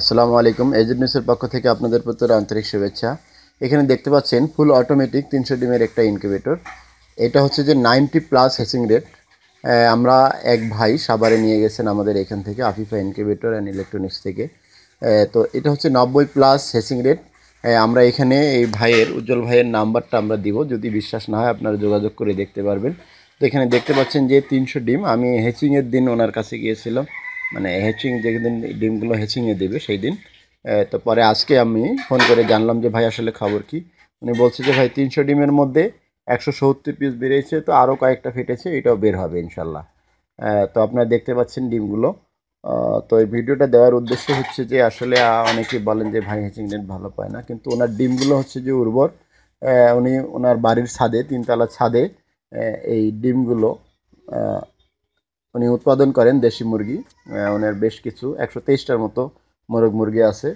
আসসালামু আলাইকুম এজেন্ট নিউজের পক্ষ থেকে আপনাদের প্রতি আন্তরিক শুভেচ্ছা এখানে দেখতে পাচ্ছেন ফুল অটোমেটিক তিনশো ডিমের একটা ইনকিউবেটর এটা হচ্ছে যে নাইনটি প্লাস হেসিং রেট আমরা এক ভাই সাবারে নিয়ে গেছেন আমাদের এখান থেকে আফিফা ইনকিউবেটর অ্যান্ড ইলেকট্রনিক্স থেকে তো এটা হচ্ছে নব্বই প্লাস হেসিং রেট আমরা এখানে এই ভাইয়ের উজ্জ্বল ভাইয়ের নাম্বারটা আমরা দিব যদি বিশ্বাস না হয় আপনারা যোগাযোগ করে দেখতে পারবেন তো এখানে দেখতে পাচ্ছেন যে তিনশো ডিম আমি হেচিংয়ের দিন ওনার কাছে গিয়েছিলাম মানে হ্যাচিং যেদিন ডিমগুলো হ্যাচিংয়ে দেবে সেই দিন তো পরে আজকে আমি ফোন করে জানলাম যে ভাই আসলে খবর কি উনি বলছে যে ভাই তিনশো ডিমের মধ্যে একশো সত্তর পিস বেরিয়েছে তো আরও কয়েকটা ফেটেছে এটাও বের হবে ইনশাল্লাহ তো আপনারা দেখতে পাচ্ছেন ডিমগুলো তো এই ভিডিওটা দেওয়ার উদ্দেশ্য হচ্ছে যে আসলে অনেকে বলেন যে ভাই হ্যাচিং ডিম ভালো পায় না কিন্তু ওনার ডিমগুলো হচ্ছে যে উর্বর উনি ওনার বাড়ির ছাদে তিনতলা ছাদে এই ডিমগুলো উনি উৎপাদন করেন দেশি মুরগি ওনার বেশ কিছু একশো তেইশটার মতো মোরগ মুরগি আছে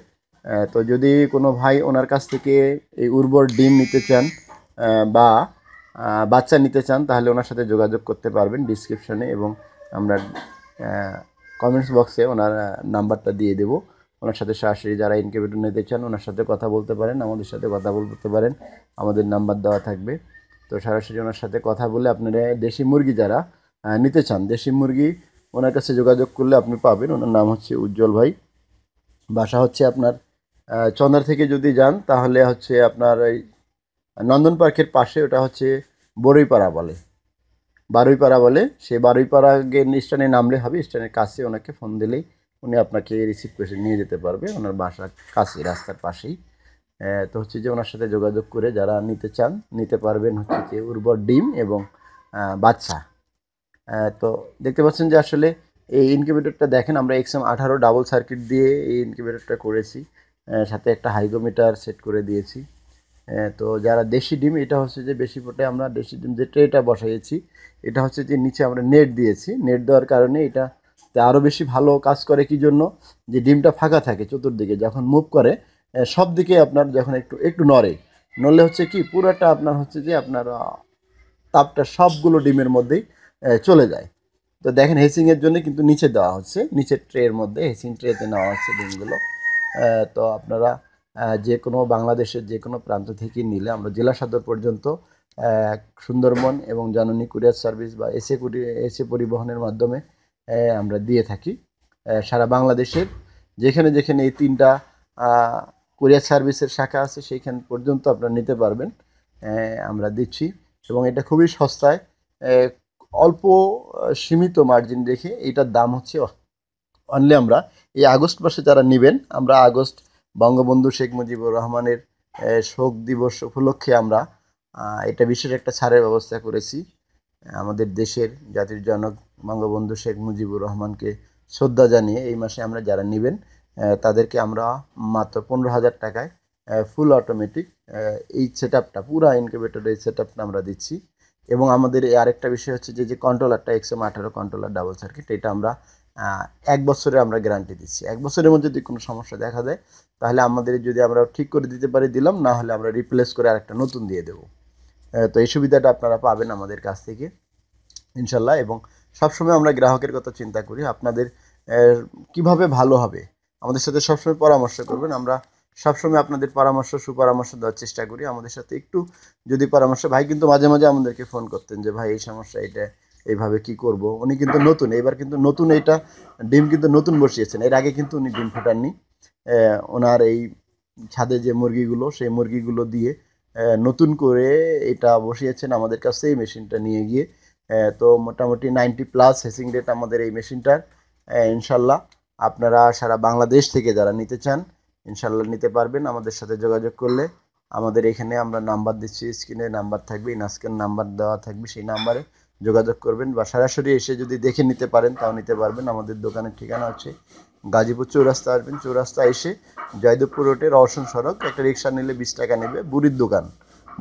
তো যদি কোনো ভাই ওনার কাছ থেকে এই উর্বর ডিম নিতে চান বা বাচ্চা নিতে চান তাহলে ওনার সাথে যোগাযোগ করতে পারবেন ডিসক্রিপশনে এবং আমরা কমেন্টস বক্সে ওনার নাম্বারটা দিয়ে দেব ওনার সাথে সরাসরি যারা ইনকিউবেটর নিতে চান ওনার সাথে কথা বলতে পারেন আমাদের সাথে কথা বলতে পারেন আমাদের নাম্বার দেওয়া থাকবে তো সরাসরি ওনার সাথে কথা বলে আপনারা দেশি মুরগি যারা নিতে চান দেশি মুরগি ওনার কাছে যোগাযোগ করলে আপনি পাবেন ওনার নাম হচ্ছে উজ্জ্বল ভাই বাসা হচ্ছে আপনার চন্দ্রা থেকে যদি যান তাহলে হচ্ছে আপনার এই নন্দন পার্কের পাশে ওটা হচ্ছে বড়ইপাড়া বলে বারুইপাড়া বলে সে বারুইপাড়া স্ট্যান্ডে নামলে হবে স্ট্যান্ডের কাছে ওনাকে ফোন দিলেই উনি আপনাকে রিসিভ করে নিয়ে যেতে পারবে ওনার বাসা কাছে রাস্তার পাশেই তো হচ্ছে যে ওনার সাথে যোগাযোগ করে যারা নিতে চান নিতে পারবেন হচ্ছে যে উর্বর ডিম এবং বাচ্চা তো দেখতে পাচ্ছেন যে আসলে এই ইনকিউবেটরটা দেখেন আমরা এক্সএম আঠারো ডাবল সার্কিট দিয়ে এই ইনকিউবেটরটা করেছি সাথে একটা হাইগোমিটার সেট করে দিয়েছি তো যারা দেশি ডিম এটা হচ্ছে যে বেশি পটে আমরা দেশি ডিম যে ট্রেটা বসাইছি এটা হচ্ছে যে নিচে আমরা নেট দিয়েছি নেট দেওয়ার কারণে এটা আরও বেশি ভালো কাজ করে কি জন্য যে ডিমটা ফাঁকা থাকে চতুর্দিকে যখন মুভ করে সব দিকে আপনার যখন একটু একটু নড়ে নড়লে হচ্ছে কি পুরোটা আপনার হচ্ছে যে আপনার তাপটা সবগুলো ডিমের মধ্যেই চলে যায় তো দেখেন হেসিংয়ের জন্য কিন্তু নিচে দেওয়া হচ্ছে নিচের ট্রের মধ্যে হেসিং ট্রেতে নেওয়া হচ্ছে ডিমগুলো তো আপনারা যে কোনো বাংলাদেশের যে কোনো প্রান্ত থেকে নিলে আমরা জেলা সদর পর্যন্ত সুন্দরবন এবং জাননী কুরিয়ার সার্ভিস বা এসে কুরি এসে পরিবহনের মাধ্যমে আমরা দিয়ে থাকি সারা বাংলাদেশের যেখানে যেখানে এই তিনটা কুরিয়ার সার্ভিসের শাখা আছে সেইখান পর্যন্ত আপনারা নিতে পারবেন আমরা দিচ্ছি এবং এটা খুবই সস্তায় অল্প সীমিত মার্জিন রেখে এটার দাম হচ্ছে অনলি আমরা এই আগস্ট মাসে যারা নেবেন আমরা আগস্ট বঙ্গবন্ধু শেখ মুজিবুর রহমানের শোক দিবস উপলক্ষে আমরা এটা বিশেষ একটা ছাড়ের ব্যবস্থা করেছি আমাদের দেশের জাতির জনক বঙ্গবন্ধু শেখ মুজিবুর রহমানকে শ্রদ্ধা জানিয়ে এই মাসে আমরা যারা নেবেন তাদেরকে আমরা মাত্র পনেরো হাজার টাকায় ফুল অটোমেটিক এই সেট আপটা পুরা ইনকিউবেটরের এই সেট আমরা দিচ্ছি এবং আমাদের আরেকটা বিষয় হচ্ছে যে যে কন্ট্রোলারটা এক্সএম আঠারো কন্ট্রোলার ডাবল সার্কিট এটা আমরা এক বছরে আমরা গ্যারান্টি দিচ্ছি এক বছরের মধ্যে যদি কোনো সমস্যা দেখা দেয় তাহলে আমাদের যদি আমরা ঠিক করে দিতে পারি দিলাম না হলে আমরা রিপ্লেস করে আরেকটা নতুন দিয়ে দেবো তো এই সুবিধাটা আপনারা পাবেন আমাদের কাছ থেকে ইনশাল্লাহ এবং সবসময় আমরা গ্রাহকের কথা চিন্তা করি আপনাদের কিভাবে ভালো হবে আমাদের সাথে সবসময় পরামর্শ করবেন আমরা সবসময় আপনাদের পরামর্শ সুপরামর্শ দেওয়ার চেষ্টা করি আমাদের সাথে একটু যদি পরামর্শ ভাই কিন্তু মাঝে মাঝে আমাদেরকে ফোন করতেন যে ভাই এই সমস্যা এটা এইভাবে কি করব উনি কিন্তু নতুন এবার কিন্তু নতুন এটা ডিম কিন্তু নতুন বসিয়েছেন এর আগে কিন্তু উনি ডিম ফোটাননি ওনার এই ছাদে যে মুরগিগুলো সেই মুরগিগুলো দিয়ে নতুন করে এটা বসিয়েছেন আমাদের কাছে এই মেশিনটা নিয়ে গিয়ে তো মোটামুটি নাইনটি প্লাস হেসিং রেট আমাদের এই মেশিনটার ইনশাল্লাহ আপনারা সারা বাংলাদেশ থেকে যারা নিতে চান ইনশাল্লাহ নিতে পারবেন আমাদের সাথে যোগাযোগ করলে আমাদের এখানে আমরা নাম্বার দিচ্ছি স্ক্রিনে নাম্বার থাকবে ইনাস্কের নাম্বার দেওয়া থাকবে সেই নাম্বারে যোগাযোগ করবেন বা সরাসরি এসে যদি দেখে নিতে পারেন তাও নিতে পারবেন আমাদের দোকানের ঠিকানা আছে গাজীপুর চৌরাস্তা আসবেন চৌরাস্তা এসে জয়দেবপুর রোডে রওশন সড়ক একটা রিক্সা নিলে বিশ টাকা নেবে বুড়ির দোকান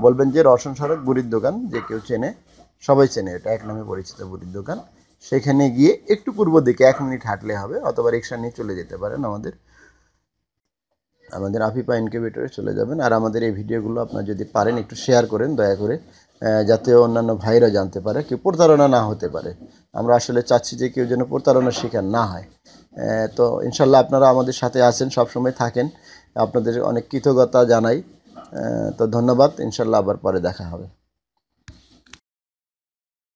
বলবেন যে রওশন সড়ক বুড়ির দোকান যে কেউ চেনে সবাই চেনে এটা এক নামে পরিচিত বুড়ির দোকান সেখানে গিয়ে একটু পূর্ব দিকে এক মিনিট হাঁটলে হবে অথবা রিক্সা নিয়ে চলে যেতে পারেন আমাদের আমাদের আফিপা ইনকিউবেটরে চলে যাবেন আর আমাদের এই ভিডিওগুলো আপনার যদি পারেন একটু শেয়ার করেন দয়া করে যাতে অন্যান্য ভাইরা জানতে পারে কেউ প্রতারণা না হতে পারে আমরা আসলে চাচ্ছি যে কেউ যেন প্রতারণার শিকার না হয় তো ইনশাল্লাহ আপনারা আমাদের সাথে আছেন সবসময় থাকেন আপনাদের অনেক কৃতজ্ঞতা জানাই তো ধন্যবাদ ইনশাল্লাহ আবার পরে দেখা হবে